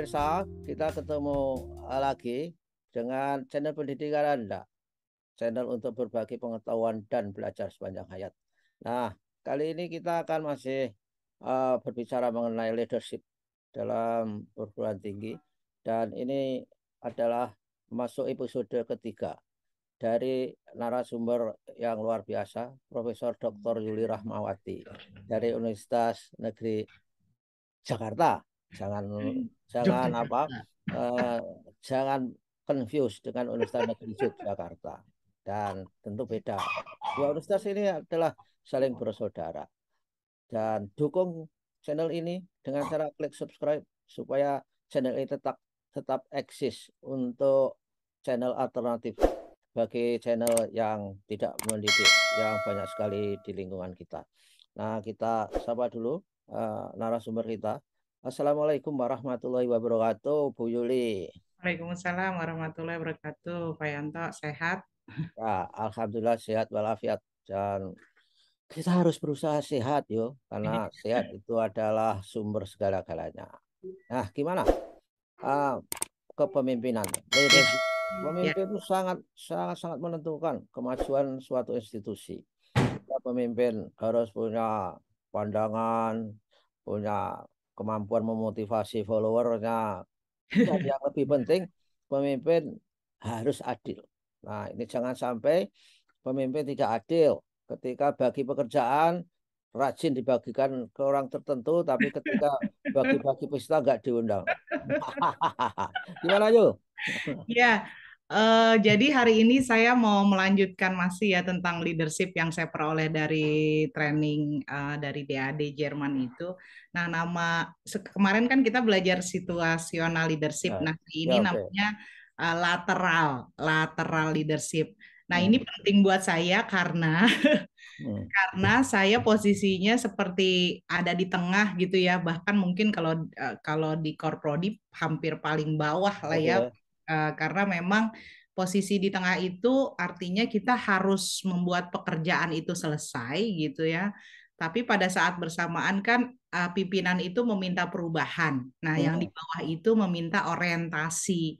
pemirsa, kita ketemu lagi dengan channel pendidikan Anda. Channel untuk berbagi pengetahuan dan belajar sepanjang hayat. Nah, kali ini kita akan masih uh, berbicara mengenai leadership dalam perguruan tinggi. Dan ini adalah masuk episode ketiga dari narasumber yang luar biasa, Profesor Dr. Yuli Rahmawati dari Universitas Negeri Jakarta. Jangan jangan apa? Eh, jangan confused dengan Universitas Negeri Yogyakarta. Dan tentu beda. Dua universitas ini adalah saling bersaudara. Dan dukung channel ini dengan cara klik subscribe supaya channel ini tetap tetap eksis untuk channel alternatif bagi channel yang tidak mendidik yang banyak sekali di lingkungan kita. Nah, kita sapa dulu uh, narasumber kita Assalamualaikum warahmatullahi wabarakatuh, Bu Yuli. Waalaikumsalam warahmatullahi wabarakatuh, Pak Yanto. Sehat? Ya, alhamdulillah sehat walafiat dan kita harus berusaha sehat yo karena iya. sehat itu adalah sumber segala-galanya. Nah, gimana? Uh, kepemimpinan. Iya. Pemimpin itu sangat sangat sangat menentukan kemajuan suatu institusi. Kita pemimpin harus punya pandangan, punya kemampuan memotivasi followernya. Dan yang lebih penting pemimpin harus adil. Nah, ini jangan sampai pemimpin tidak adil. Ketika bagi pekerjaan rajin dibagikan ke orang tertentu, tapi ketika bagi-bagi pesta nggak diundang. Gimana yuk? Ya, Uh, jadi hari ini saya mau melanjutkan masih ya tentang leadership yang saya peroleh dari training uh, dari DAD Jerman itu. Nah, nama kemarin kan kita belajar situasional leadership. Ya. Nah, hari ini ya, okay. namanya uh, lateral lateral leadership. Nah, hmm. ini penting buat saya karena hmm. karena saya posisinya seperti ada di tengah gitu ya. Bahkan mungkin kalau uh, kalau di Korprodi hampir paling bawah lah ya. Eh, karena memang posisi di tengah itu artinya kita harus membuat pekerjaan itu selesai gitu ya. Tapi pada saat bersamaan kan eh, pimpinan itu meminta perubahan. Nah, hmm. yang di iya. bawah itu meminta orientasi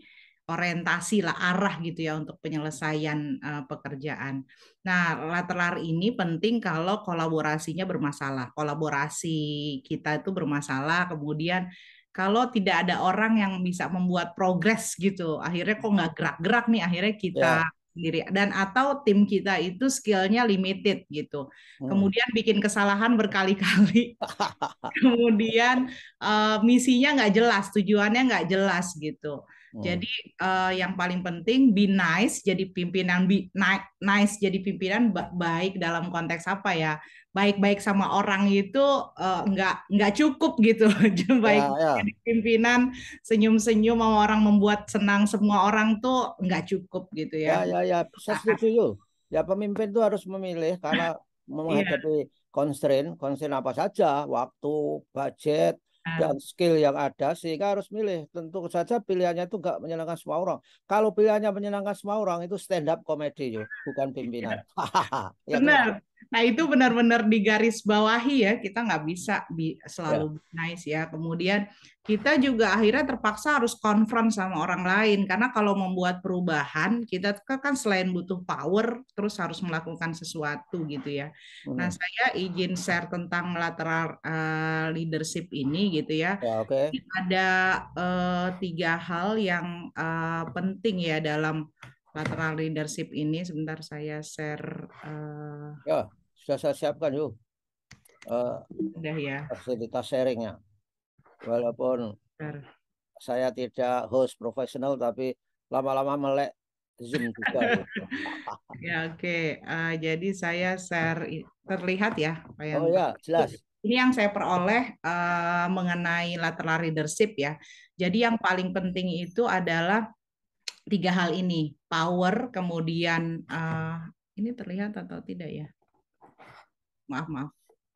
orientasi lah arah gitu ya untuk penyelesaian uh, pekerjaan. Nah, lateral ini penting kalau kolaborasinya bermasalah. Kolaborasi kita itu bermasalah, kemudian kalau tidak ada orang yang bisa membuat progres gitu akhirnya kok nggak gerak-gerak nih akhirnya kita yeah sendiri dan atau tim kita itu skillnya limited gitu hmm. kemudian bikin kesalahan berkali-kali kemudian uh, misinya nggak jelas tujuannya nggak jelas gitu Hmm. Jadi uh, yang paling penting be nice jadi pimpinan be nice jadi pimpinan baik dalam konteks apa ya? Baik-baik sama orang itu uh, nggak nggak cukup gitu. Ya, baik ya, ya. jadi pimpinan senyum-senyum sama orang membuat senang semua orang tuh nggak cukup gitu ya. Ya ya ya, ah, ah. setuju. Ya pemimpin tuh harus memilih karena iya. menghadapi yeah. constraint, constraint apa saja, waktu, budget, dan nah. skill yang ada sehingga harus milih tentu saja pilihannya itu nggak menyenangkan semua orang kalau pilihannya menyenangkan semua orang itu stand up komedi yo bukan pimpinan iya. ya. Kan? benar Nah itu benar-benar di garis bawahi ya kita nggak bisa bi selalu yeah. nice ya. Kemudian kita juga akhirnya terpaksa harus konfront sama orang lain karena kalau membuat perubahan kita kan selain butuh power terus harus melakukan sesuatu gitu ya. Nah, hmm. Nah saya izin share tentang lateral uh, leadership ini gitu ya. Yeah, okay. Ada uh, tiga hal yang uh, penting ya dalam lateral leadership ini sebentar saya share uh, ya sudah saya siapkan yuk uh, eh, udah ya fasilitas sharingnya walaupun Bentar. saya tidak host profesional tapi lama-lama melek zoom juga ya oke okay. uh, eh, jadi saya share terlihat ya Pak oh ya jelas ini yang saya peroleh uh, mengenai lateral leadership ya. Jadi yang paling penting itu adalah tiga hal ini power kemudian uh, ini terlihat atau tidak ya maaf maaf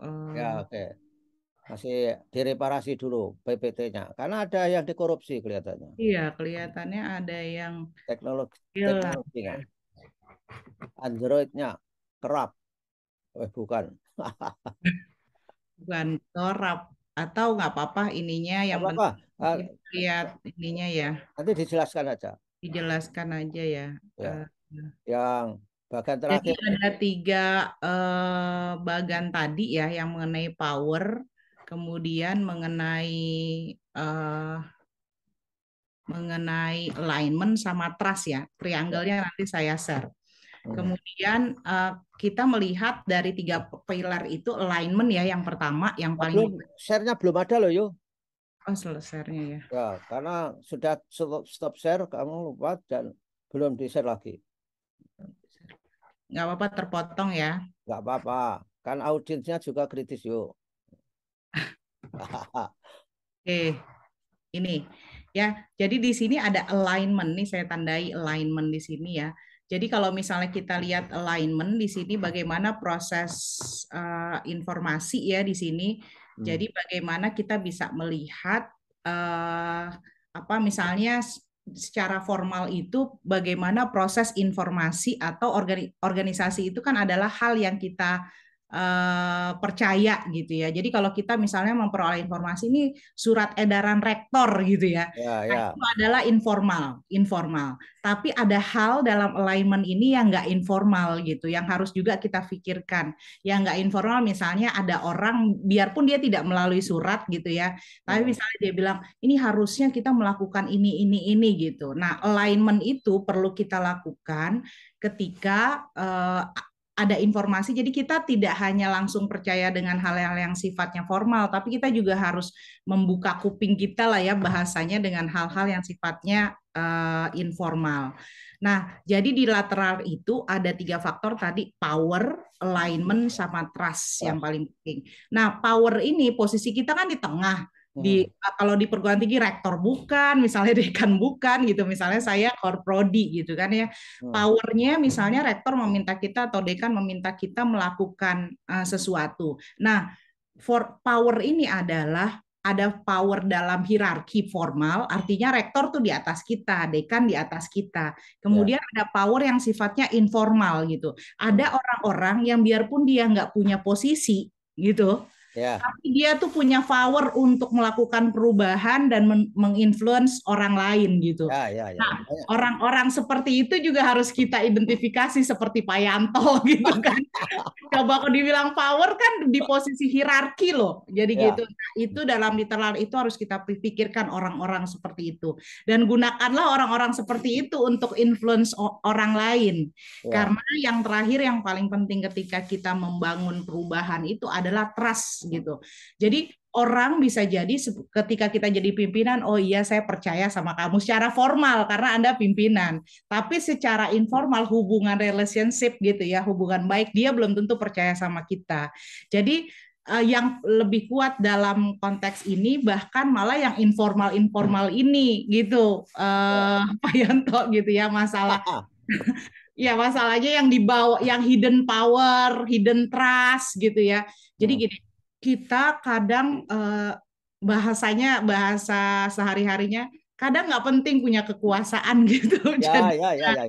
uh, ya oke okay. masih direparasi dulu PPT-nya karena ada yang dikorupsi kelihatannya iya kelihatannya ada yang teknologi iya. teknologinya kan? Androidnya kerap eh bukan bukan kerap atau nggak apa-apa ininya yang apa, -apa. lihat ininya ya nanti dijelaskan aja dijelaskan aja ya. ya. Uh, yang bagan terakhir. Jadi ada tiga uh, eh, bagan tadi ya yang mengenai power, kemudian mengenai uh, mengenai alignment sama trust ya. Triangle-nya ya. nanti saya share. Hmm. Kemudian uh, kita melihat dari tiga pilar itu alignment ya yang pertama yang paling belum, share-nya belum ada loh yuk Oh, selesainya ya. Ya, karena sudah stop, stop share kamu lupa dan belum di-share lagi. Nggak apa-apa terpotong ya. Nggak apa-apa. Kan audiensnya juga kritis yuk. Oke. Ini ya. Jadi di sini ada alignment nih saya tandai alignment di sini ya. Jadi kalau misalnya kita lihat alignment di sini bagaimana proses uh, informasi ya di sini jadi hmm. bagaimana kita bisa melihat uh, apa misalnya secara formal itu bagaimana proses informasi atau organisasi itu kan adalah hal yang kita Eh, percaya gitu ya. Jadi kalau kita misalnya memperoleh informasi ini surat edaran rektor gitu ya, yeah, ya, ya. yeah. itu adalah informal, informal. Tapi ada hal dalam alignment ini yang nggak informal gitu, yang harus juga kita pikirkan. Yang nggak informal misalnya ada orang, biarpun dia tidak melalui surat gitu ya, tapi hmm. misalnya dia bilang ini harusnya kita melakukan ini ini ini gitu. Nah alignment itu perlu kita lakukan ketika uh, ada informasi. Jadi kita tidak hanya langsung percaya dengan hal-hal yang sifatnya formal, tapi kita juga harus membuka kuping kita lah ya bahasanya dengan hal-hal yang sifatnya uh, informal. Nah, jadi di lateral itu ada tiga faktor tadi power, alignment, sama trust yang paling penting. Nah, power ini posisi kita kan di tengah di hmm. ah, kalau di perguruan tinggi rektor bukan, misalnya dekan bukan gitu, misalnya saya core korprodi gitu kan ya. Hmm. Powernya misalnya rektor meminta kita atau dekan meminta kita melakukan uh, sesuatu. Nah, for power ini adalah ada power dalam hierarki formal, artinya rektor tuh di atas kita, dekan di atas kita. Kemudian yeah. ada power yang sifatnya informal gitu. Ada hmm. orang-orang yang biarpun dia nggak punya posisi gitu, Yeah. Tapi dia tuh punya power untuk melakukan perubahan dan menginfluence orang lain gitu. Yeah, yeah, yeah. Nah, orang-orang seperti itu juga harus kita identifikasi seperti Pak Yanto gitu kan. Coba kalau dibilang power kan di posisi hierarki loh. Jadi yeah. gitu. Nah, itu dalam literal itu harus kita pikirkan orang-orang seperti itu dan gunakanlah orang-orang seperti itu untuk influence orang lain. Yeah. Karena yang terakhir yang paling penting ketika kita membangun perubahan itu adalah trust gitu. Jadi orang bisa jadi ketika kita jadi pimpinan, oh iya saya percaya sama kamu secara formal karena Anda pimpinan. Tapi secara informal hubungan relationship gitu ya, hubungan baik dia belum tentu percaya sama kita. Jadi eh, yang lebih kuat dalam konteks ini bahkan malah yang informal informal ini gitu uh, Pak Yanto gitu ya masalah ah, ah. ya masalahnya yang dibawa yang hidden power hidden trust gitu ya jadi hmm. gini kita kadang eh, bahasanya bahasa sehari harinya kadang nggak penting punya kekuasaan gitu. Ya, Jadi, ya, ya, ya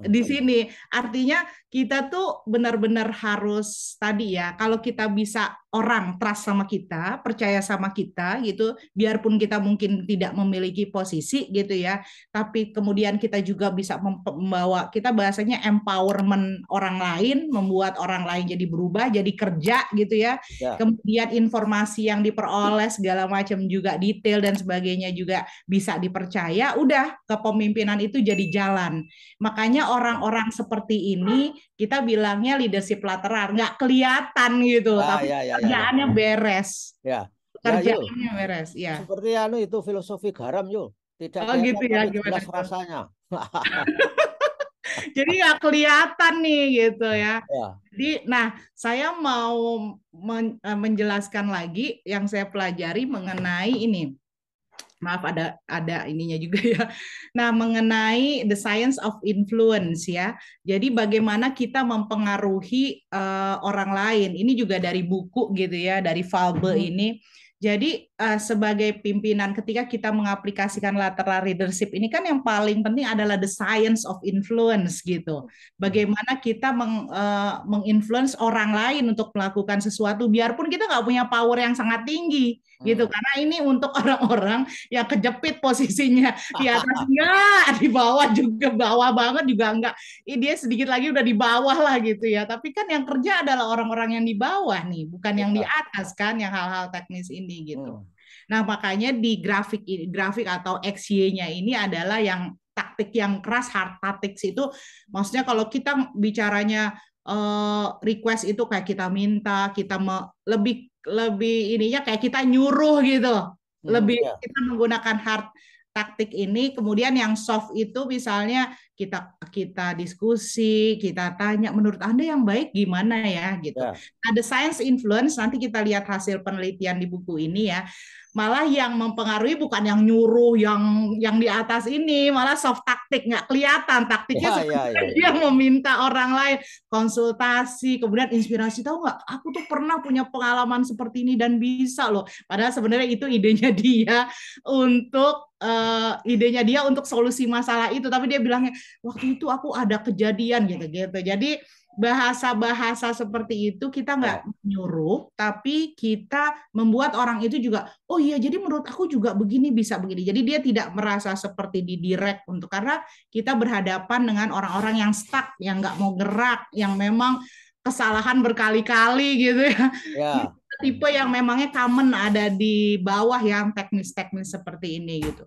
di sini. Artinya kita tuh benar-benar harus tadi ya, kalau kita bisa orang trust sama kita, percaya sama kita gitu, biarpun kita mungkin tidak memiliki posisi gitu ya, tapi kemudian kita juga bisa membawa kita bahasanya empowerment orang lain, membuat orang lain jadi berubah, jadi kerja gitu ya. ya. Kemudian informasi yang diperoleh segala macam juga detail dan sebagainya juga bisa dipercaya, udah kepemimpinan itu jadi jalan. Makanya orang-orang seperti ini kita bilangnya leadership lateral nggak kelihatan gitu ah, tapi ya, ya, ya, ya. kerjaannya ya. beres ya. ya kerjaannya ya, beres ya seperti anu itu filosofi garam yuk tidak oh, gitu ya gimana rasanya jadi nggak kelihatan nih gitu ya. ya. Jadi, nah saya mau men eh, menjelaskan lagi yang saya pelajari mengenai ini maaf ada ada ininya juga ya. Nah, mengenai the science of influence ya. Jadi bagaimana kita mempengaruhi uh, orang lain. Ini juga dari buku gitu ya, dari Falbe mm-hmm. ini. Jadi uh, sebagai pimpinan ketika kita mengaplikasikan lateral leadership ini kan yang paling penting adalah the science of influence gitu. Bagaimana kita meng, uh, menginfluence orang lain untuk melakukan sesuatu biarpun kita nggak punya power yang sangat tinggi gitu. hmm. gitu karena ini untuk orang-orang yang kejepit posisinya di atas enggak, di bawah juga bawah banget juga nggak. enggak. Dia sedikit lagi udah di bawah lah gitu ya. Tapi kan yang kerja adalah orang-orang yang di bawah nih, bukan yang di atas kan yang hal-hal teknis ini ini gitu. Hmm. Nah, makanya di grafik ini, grafik atau XY-nya ini adalah yang taktik yang keras hard tactics itu maksudnya kalau kita bicaranya eh, request itu kayak kita minta, kita me, lebih lebih ininya kayak kita nyuruh gitu. Hmm, lebih iya. kita menggunakan hard taktik ini kemudian yang soft itu misalnya kita kita diskusi, kita tanya menurut Anda yang baik gimana ya gitu. Ya. Ada science influence nanti kita lihat hasil penelitian di buku ini ya. Malah yang mempengaruhi bukan yang nyuruh yang yang di atas ini, malah soft taktik nggak kelihatan taktiknya ya, ya, ya, ya. dia ya. meminta orang lain konsultasi, kemudian inspirasi tahu nggak? Aku tuh pernah punya pengalaman seperti ini dan bisa loh. Padahal sebenarnya itu idenya dia untuk uh, idenya dia untuk solusi masalah itu, tapi dia bilangnya waktu itu aku ada kejadian gitu-gitu. Jadi bahasa-bahasa seperti itu kita nggak iya. nyuruh, tapi kita membuat orang itu juga, oh iya, jadi menurut aku juga begini bisa begini. Jadi dia tidak merasa seperti didirect untuk karena kita berhadapan dengan orang-orang yang stuck, yang nggak mau gerak, yang memang kesalahan berkali-kali gitu ya. ya. Tipe yang memangnya common ada di bawah yang teknis-teknis seperti ini gitu.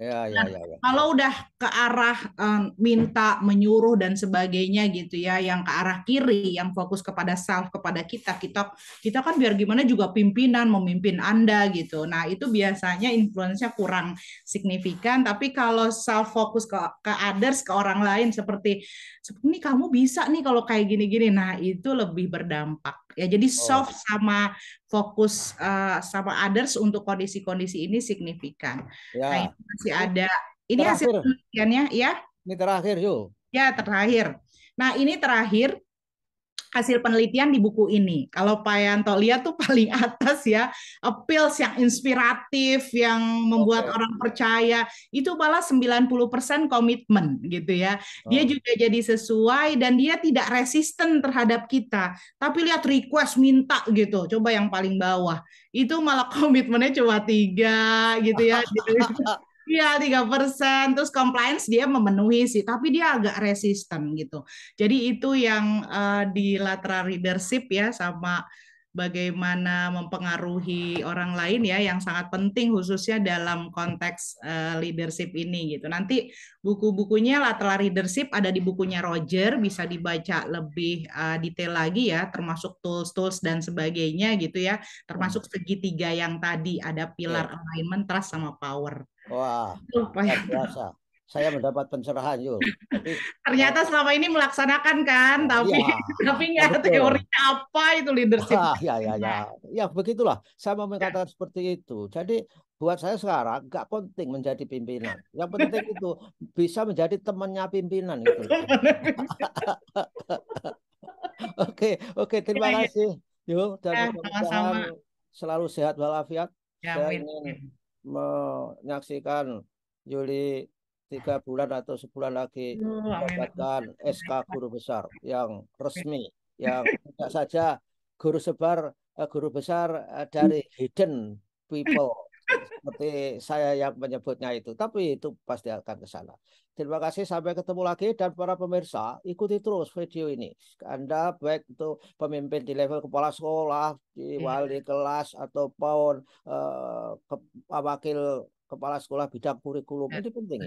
Ya, ya, nah, ya, ya. Kalau udah ke arah um, minta, menyuruh dan sebagainya gitu ya, yang ke arah kiri, yang fokus kepada self, kepada kita, kita kita kan biar gimana juga pimpinan memimpin Anda gitu. Nah, itu biasanya influence kurang signifikan, tapi kalau self fokus ke ke others, ke orang lain seperti ini kamu bisa nih kalau kayak gini-gini. Nah, itu lebih berdampak ya jadi oh, soft sama fokus uh, sama others untuk kondisi-kondisi ini signifikan ya. nah ini masih ada ini terakhir. hasil penelitiannya ya ini terakhir yuk ya terakhir nah ini terakhir hasil penelitian di buku ini. Kalau Pak Yanto lihat tuh paling atas ya, appeals yang inspiratif, yang membuat okay. orang percaya, itu malah 90% komitmen gitu ya. Dia oh. juga jadi sesuai dan dia tidak resisten terhadap kita. Tapi lihat request minta gitu, coba yang paling bawah. Itu malah komitmennya cuma tiga gitu ya. Iya, tiga persen. Terus compliance dia memenuhi sih, tapi dia agak resisten gitu. Jadi itu yang uh, di lateral leadership ya sama bagaimana mempengaruhi orang lain ya yang sangat penting khususnya dalam konteks uh, leadership ini gitu. Nanti buku-bukunya lateral leadership ada di bukunya Roger bisa dibaca lebih uh, detail lagi ya termasuk tools-tools dan sebagainya gitu ya. Termasuk hmm. segitiga yang tadi ada pilar iya. alignment trust sama power. Wah, luar biasa. Saya mendapat pencerahan, Yul. Ternyata selama ini melaksanakan kan, iya. tapi ya, tapi nggak teorinya apa itu leadership. Ah, ya, ya, ya. Ya, begitulah. Saya mau mengatakan ya. seperti itu. Jadi buat saya sekarang nggak penting menjadi pimpinan. Yang penting itu bisa menjadi temannya pimpinan itu. Oke, oke, terima ya, kasih. Yuk, dan ya, sama-sama. Selalu sehat walafiat. Ya, saya menyaksikan Juli tiga bulan atau sebulan lagi hmm, mendapatkan SK guru besar yang resmi yang tidak saja guru sebar eh, guru besar eh, dari hidden people seperti saya yang menyebutnya itu. Tapi itu pasti akan ke sana. Terima kasih sampai ketemu lagi dan para pemirsa ikuti terus video ini. Anda baik itu pemimpin di level kepala sekolah, di iya. wali kelas atau pawon eh, ke, wakil kepala sekolah bidang kurikulum ini iya. penting.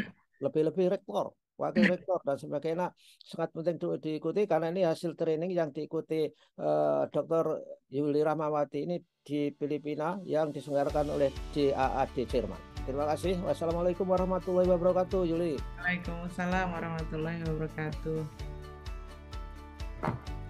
Lebih-lebih rektor wakil rektor dan sebagainya nah, sangat penting untuk diikuti karena ini hasil training yang diikuti eh, Dr. Yuli Rahmawati ini di Filipina yang diselenggarakan oleh JAAD Jerman. Terima kasih. Wassalamualaikum warahmatullahi wabarakatuh, Yuli. Waalaikumsalam warahmatullahi wabarakatuh.